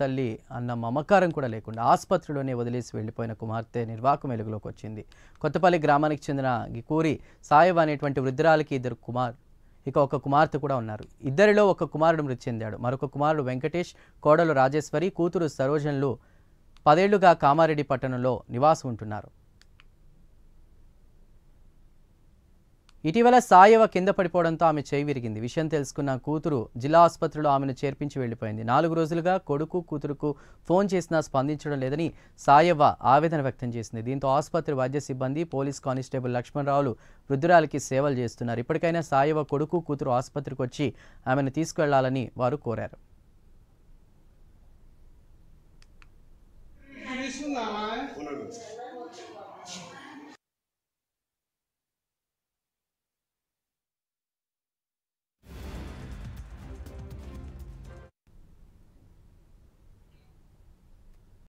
తల్లి అన్న మమకారం కూడా లేకుండా ఆసుపత్రిలోనే వదిలేసి వెళ్ళిపోయిన కుమార్తె నిర్వాహకం వెలుగులోకి వచ్చింది కొత్తపల్లి గ్రామానికి చెందిన గికూరి సాయబ్ అనేటువంటి వృద్ధురాలకి ఇద్దరు కుమార్ ఇక ఒక కుమార్తె కూడా ఉన్నారు ఇద్దరిలో ఒక కుమారుడు మృతి చెందాడు మరొక కుమారుడు వెంకటేష్ కోడలు రాజేశ్వరి కూతురు సరోజన్లు పదేళ్లుగా కామారెడ్డి పట్టణంలో నివాసం ఉంటున్నారు ఇటీవల సాయవ కింద పడిపోవడంతో ఆమె చేయి విరిగింది విషయం తెలుసుకున్న కూతురు జిల్లా ఆసుపత్రిలో ఆమెను చేర్పించి వెళ్లిపోయింది నాలుగు రోజులుగా కొడుకు కూతురుకు ఫోన్ చేసినా స్పందించడం లేదని సాయవ్వ ఆవేదన వ్యక్తం చేసింది దీంతో ఆసుపత్రి వైద్య సిబ్బంది పోలీస్ కానిస్టేబుల్ లక్ష్మణరావులు వృద్ధురాలకి సేవలు చేస్తున్నారు ఇప్పటికైనా సాయవ కొడుకు కూతురు ఆసుపత్రికి వచ్చి ఆమెను తీసుకెళ్లాలని వారు కోరారు